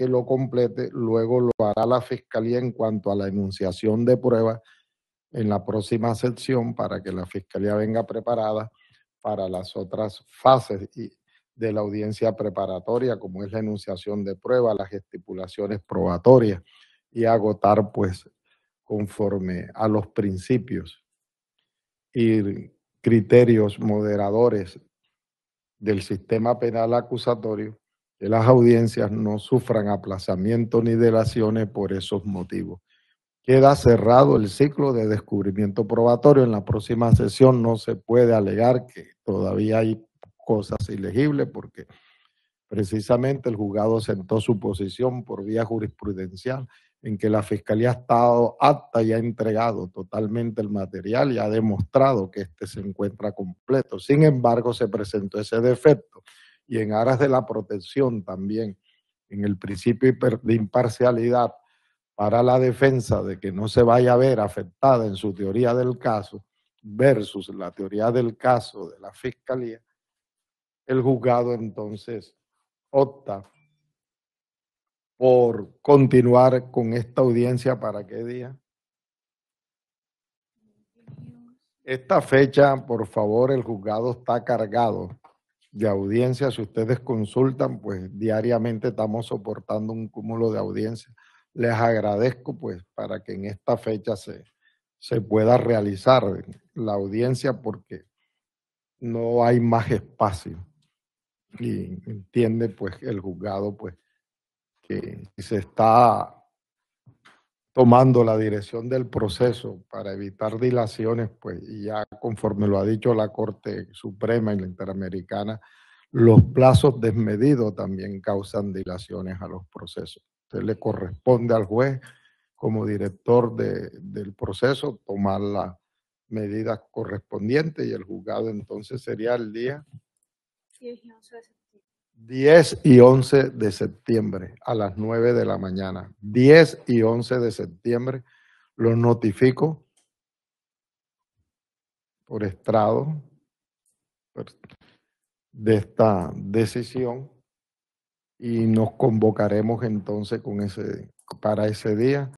que lo complete, luego lo hará la Fiscalía en cuanto a la enunciación de pruebas en la próxima sección para que la Fiscalía venga preparada para las otras fases de la audiencia preparatoria, como es la enunciación de prueba, las estipulaciones probatorias y agotar pues conforme a los principios y criterios moderadores del sistema penal acusatorio que las audiencias no sufran aplazamiento ni delaciones por esos motivos. Queda cerrado el ciclo de descubrimiento probatorio. En la próxima sesión no se puede alegar que todavía hay cosas ilegibles porque precisamente el juzgado sentó su posición por vía jurisprudencial en que la Fiscalía ha estado apta y ha entregado totalmente el material y ha demostrado que este se encuentra completo. Sin embargo, se presentó ese defecto y en aras de la protección también, en el principio de imparcialidad para la defensa de que no se vaya a ver afectada en su teoría del caso versus la teoría del caso de la fiscalía, el juzgado entonces opta por continuar con esta audiencia para qué día. Esta fecha, por favor, el juzgado está cargado de Si ustedes consultan, pues diariamente estamos soportando un cúmulo de audiencias. Les agradezco, pues, para que en esta fecha se, se pueda realizar la audiencia porque no hay más espacio. Y entiende, pues, el juzgado, pues, que se está tomando la dirección del proceso para evitar dilaciones, pues y ya conforme lo ha dicho la Corte Suprema y la Interamericana, los plazos desmedidos también causan dilaciones a los procesos. Entonces le corresponde al juez como director de, del proceso tomar las medidas correspondientes y el juzgado entonces sería el día. Sí, 10 y 11 de septiembre a las 9 de la mañana. 10 y 11 de septiembre los notifico por estrado de esta decisión y nos convocaremos entonces con ese, para ese día.